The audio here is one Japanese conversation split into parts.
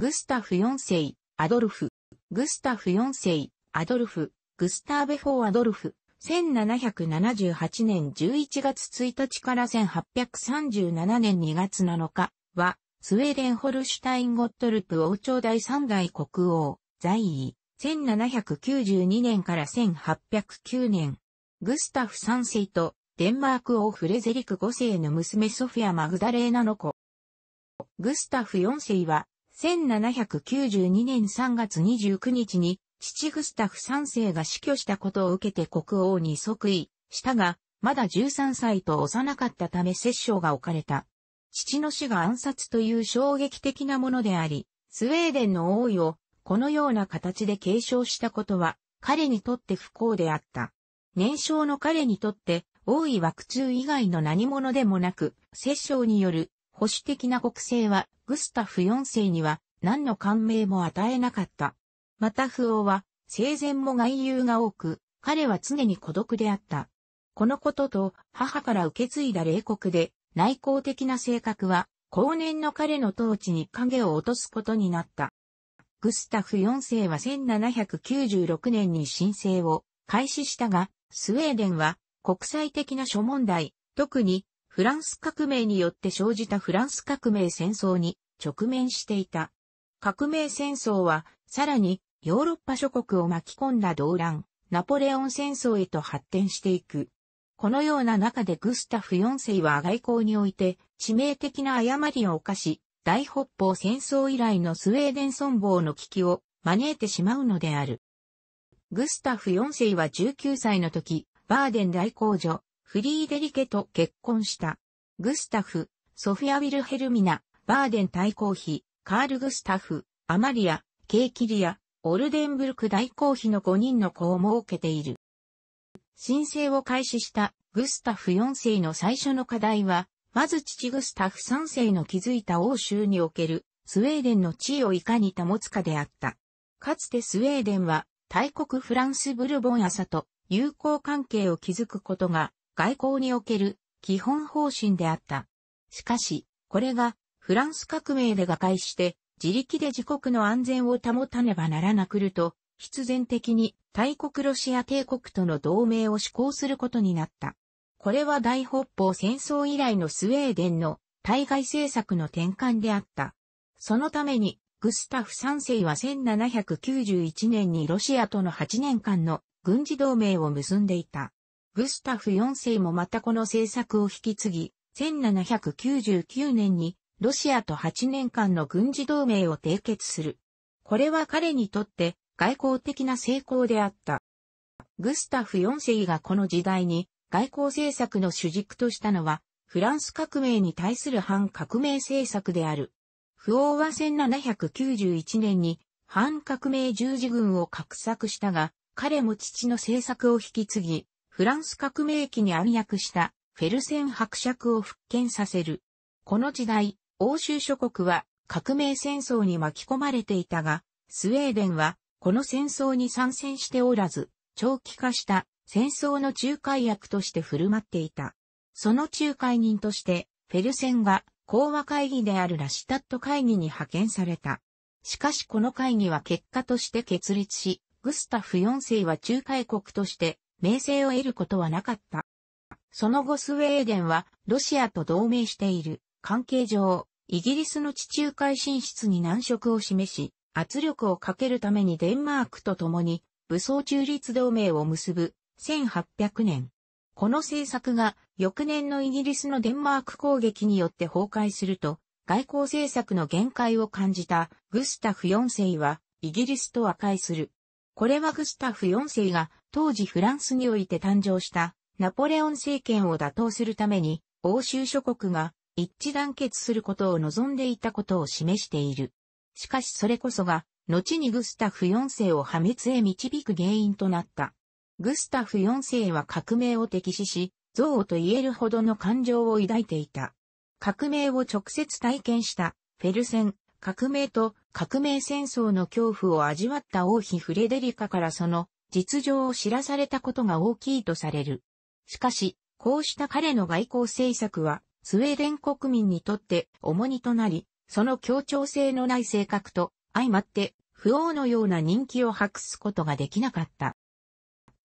グスタフ4世、アドルフ、グスタフ4世、アドルフ、グスターベ・フォー・アドルフ、1778年11月1日から1837年2月7日は、スウェーデン・ホルシュタイン・ゴットルプ王朝第三代国王、在位、1792年から1809年、グスタフ3世と、デンマーク王フレゼリク5世の娘ソフィア・マグダレーナの子。グスタフ4世は、1792年3月29日に、父グスタフ3世が死去したことを受けて国王に即位したが、まだ13歳と幼かったため摂政が置かれた。父の死が暗殺という衝撃的なものであり、スウェーデンの王位をこのような形で継承したことは彼にとって不幸であった。年少の彼にとって王位は苦痛以外の何者でもなく、摂政による保守的な国政はグスタフ4世には何の感銘も与えなかった。また不王は生前も外遊が多く、彼は常に孤独であった。このことと母から受け継いだ冷酷で内向的な性格は後年の彼の統治に影を落とすことになった。グスタフ4世は1796年に申請を開始したが、スウェーデンは国際的な諸問題、特にフランス革命によって生じたフランス革命戦争に直面していた。革命戦争は、さらにヨーロッパ諸国を巻き込んだ動乱、ナポレオン戦争へと発展していく。このような中でグスタフ4世は外交において致命的な誤りを犯し、大北方戦争以来のスウェーデン存亡の危機を招いてしまうのである。グスタフ4世は19歳の時、バーデン大公女、フリーデリケと結婚した。グスタフ、ソフィア・ウィルヘルミナ、バーデン大公妃、カール・グスタフ、アマリア、ケーキリア、オルデンブルク大公妃の5人の子を設けている。申請を開始したグスタフ4世の最初の課題は、まず父グスタフ3世の築いた欧州におけるスウェーデンの地位をいかに保つかであった。かつてスウェーデンは大国フランスブルボン朝と友好関係を築くことが外交における基本方針であった。しかし、これがフランス革命で瓦解して、自力で自国の安全を保たねばならなくると、必然的に大国ロシア帝国との同盟を施行することになった。これは大北方戦争以来のスウェーデンの対外政策の転換であった。そのために、グスタフ3世は1791年にロシアとの8年間の軍事同盟を結んでいた。グスタフ4世もまたこの政策を引き継ぎ、1799年にロシアと8年間の軍事同盟を締結する。これは彼にとって外交的な成功であった。グスタフ4世がこの時代に外交政策の主軸としたのは、フランス革命に対する反革命政策である。不王は1791年に反革命十字軍を画策したが、彼も父の政策を引き継ぎ、フランス革命期に暗躍したフェルセン伯爵を復権させる。この時代、欧州諸国は革命戦争に巻き込まれていたが、スウェーデンはこの戦争に参戦しておらず、長期化した戦争の仲介役として振る舞っていた。その仲介人として、フェルセンが講和会議であるラシュタット会議に派遣された。しかしこの会議は結果として決裂し、グスタフ4世は仲介国として名声を得ることはなかった。その後スウェーデンはロシアと同盟している関係上、イギリスの地中海進出に難色を示し、圧力をかけるためにデンマークと共に武装中立同盟を結ぶ1800年。この政策が翌年のイギリスのデンマーク攻撃によって崩壊すると、外交政策の限界を感じたグスタフ4世はイギリスと和解する。これはグスタフ4世が当時フランスにおいて誕生したナポレオン政権を打倒するために欧州諸国が一致団結することを望んでいたことを示している。しかしそれこそが、後にグスタフ4世を破滅へ導く原因となった。グスタフ4世は革命を敵視し、憎悪と言えるほどの感情を抱いていた。革命を直接体験したフェルセン、革命と革命戦争の恐怖を味わった王妃フレデリカからその実情を知らされたことが大きいとされる。しかし、こうした彼の外交政策はスウェーデン国民にとって重荷となり、その協調性のない性格と相まって不王のような人気を博すことができなかった。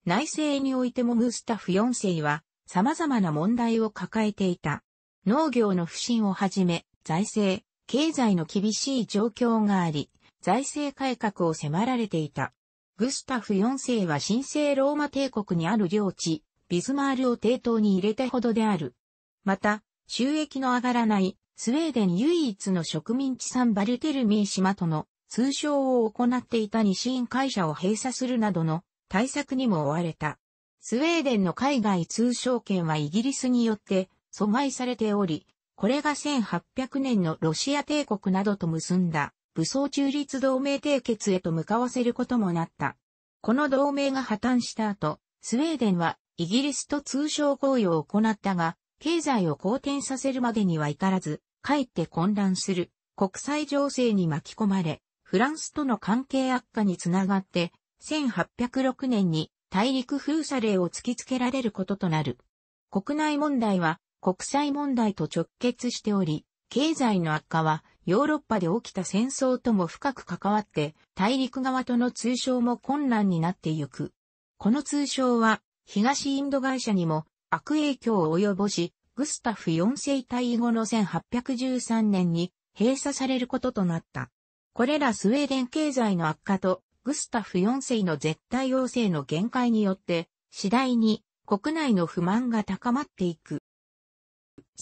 内政においてもグスタフ4世は様々な問題を抱えていた。農業の不振をはじめ、財政、経済の厳しい状況があり、財政改革を迫られていた。グスタフ4世は神聖ローマ帝国にある領地、ビズマールを抵当に入れたほどである。また、収益の上がらないスウェーデン唯一の植民地産バルテルミー島との通称を行っていた西ン会社を閉鎖するなどの対策にも追われた。スウェーデンの海外通商権はイギリスによって阻害されており、これが1800年のロシア帝国などと結んだ武装中立同盟締結へと向かわせることもなった。この同盟が破綻した後、スウェーデンはイギリスと通商合意を行ったが、経済を好転させるまでには至らず、かえって混乱する国際情勢に巻き込まれ、フランスとの関係悪化につながって、1806年に大陸封鎖令を突きつけられることとなる。国内問題は国際問題と直結しており、経済の悪化はヨーロッパで起きた戦争とも深く関わって大陸側との通称も困難になってゆく。この通称は東インド会社にも悪影響を及ぼし、グスタフ4世退位後の1813年に閉鎖されることとなった。これらスウェーデン経済の悪化とグスタフ4世の絶対王政の限界によって、次第に国内の不満が高まっていく。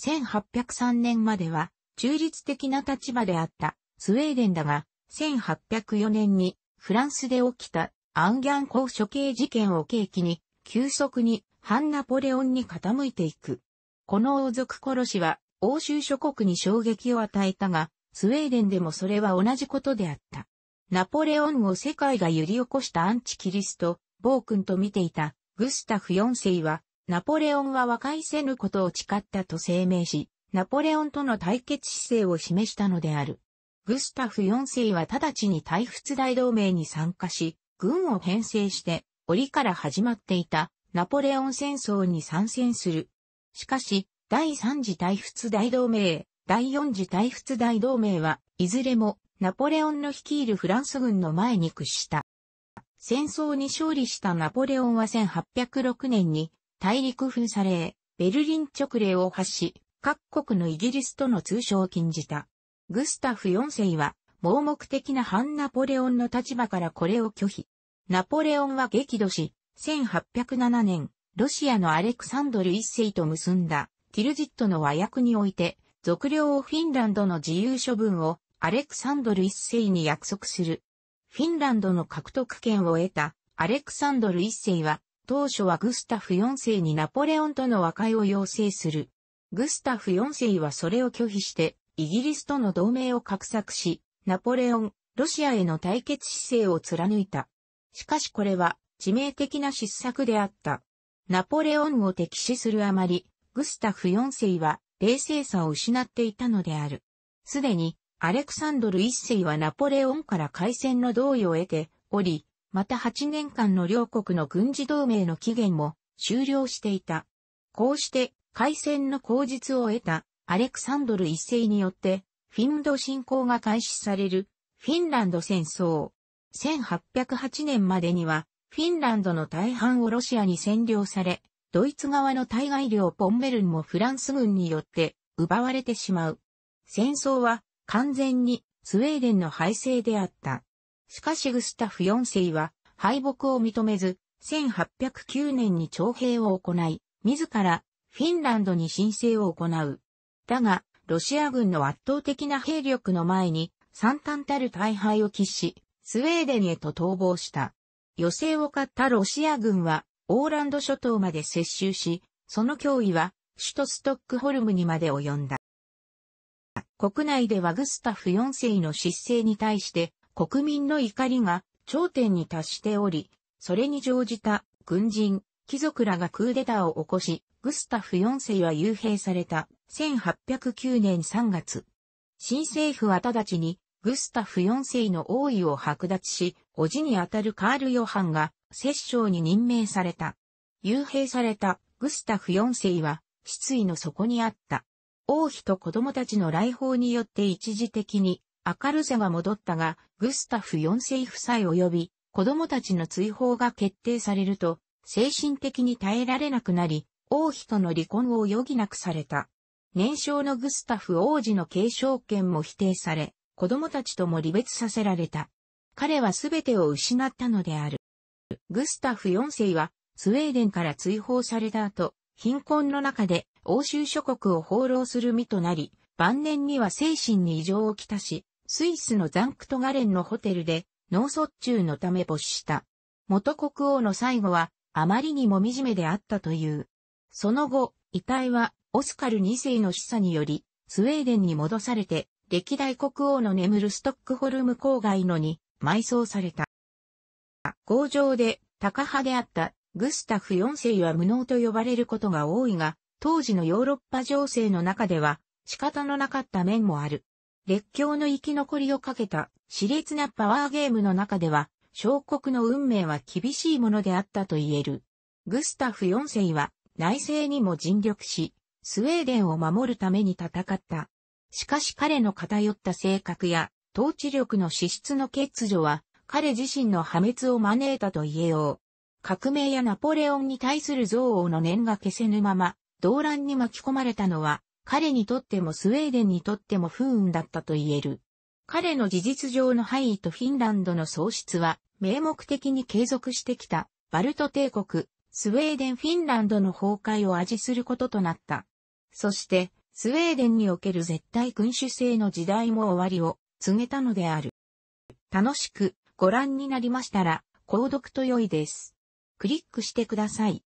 1803年までは中立的な立場であったスウェーデンだが、1804年にフランスで起きたアンギャン公処刑事件を契機に急速に反ナポレオンに傾いていく。この王族殺しは欧州諸国に衝撃を与えたが、スウェーデンでもそれは同じことであった。ナポレオンを世界が揺り起こしたアンチキリスト、暴君と見ていたグスタフ4世は、ナポレオンは和解せぬことを誓ったと声明し、ナポレオンとの対決姿勢を示したのである。グスタフ4世は直ちに大仏大同盟に参加し、軍を編成して、折から始まっていたナポレオン戦争に参戦する。しかし、第3次大仏大同盟、第4次大仏大同盟は、いずれもナポレオンの率いるフランス軍の前に屈した。戦争に勝利したナポレオンは1806年に大陸封鎖令、ベルリン直令を発し、各国のイギリスとの通称を禁じた。グスタフ4世は、盲目的な反ナポレオンの立場からこれを拒否。ナポレオンは激怒し、1807年、ロシアのアレクサンドル一世と結んだティルジットの和訳において、俗領をフィンランドの自由処分をアレクサンドル一世に約束する。フィンランドの獲得権を得たアレクサンドル一世は、当初はグスタフ4世にナポレオンとの和解を要請する。グスタフ4世はそれを拒否して、イギリスとの同盟を画策し、ナポレオン、ロシアへの対決姿勢を貫いた。しかしこれは、致命的な失策であった。ナポレオンを敵視するあまり、グスタフ4世は冷静さを失っていたのである。すでに、アレクサンドル1世はナポレオンから開戦の同意を得ており、また8年間の両国の軍事同盟の期限も終了していた。こうして、開戦の口実を得たアレクサンドル1世によって、フィンド侵攻が開始される、フィンランド戦争。1808年までには、フィンランドの大半をロシアに占領され、ドイツ側の対外領ポンベルンもフランス軍によって奪われてしまう。戦争は完全にスウェーデンの敗勢であった。しかしグスタフ4世は敗北を認めず、1809年に徴兵を行い、自らフィンランドに申請を行う。だが、ロシア軍の圧倒的な兵力の前に惨憺たる大敗を喫し、スウェーデンへと逃亡した。余勢を買ったロシア軍は、オーランド諸島まで接収し、その脅威は、首都ストックホルムにまで及んだ。国内ではグスタフ4世の失勢に対して、国民の怒りが頂点に達しており、それに乗じた軍人、貴族らがクーデターを起こし、グスタフ4世は幽閉された1809年3月。新政府は直ちにグスタフ4世の王位を剥奪し、叔父にあたるカール・ヨハンが、摂政に任命された。幽閉されたグスタフ四世は、失意の底にあった。王妃と子供たちの来訪によって一時的に明るさが戻ったが、グスタフ四世夫妻及び子供たちの追放が決定されると、精神的に耐えられなくなり、王妃との離婚を余儀なくされた。年少のグスタフ王子の継承権も否定され、子供たちとも離別させられた。彼はすべてを失ったのである。グスタフ4世は、スウェーデンから追放された後、貧困の中で欧州諸国を放浪する身となり、晩年には精神に異常をきたし、スイスのザンクトガレンのホテルで脳卒中のため没した。元国王の最後はあまりにも惨めであったという。その後、遺体はオスカル2世の死者により、スウェーデンに戻されて、歴代国王の眠るストックホルム郊外のに埋葬された。工情で、高派であったグスタフ4世は無能と呼ばれることが多いが、当時のヨーロッパ情勢の中では仕方のなかった面もある。列強の生き残りをかけた熾烈なパワーゲームの中では、小国の運命は厳しいものであったと言える。グスタフ4世は内政にも尽力し、スウェーデンを守るために戦った。しかし彼の偏った性格や統治力の資質の欠如は、彼自身の破滅を招いたと言えよう。革命やナポレオンに対する憎悪の念が消せぬまま、動乱に巻き込まれたのは、彼にとってもスウェーデンにとっても不運だったと言える。彼の事実上の敗位とフィンランドの喪失は、名目的に継続してきた、バルト帝国、スウェーデン・フィンランドの崩壊を味することとなった。そして、スウェーデンにおける絶対君主制の時代も終わりを告げたのである。楽しくご覧になりましたら、購読と良いです。クリックしてください。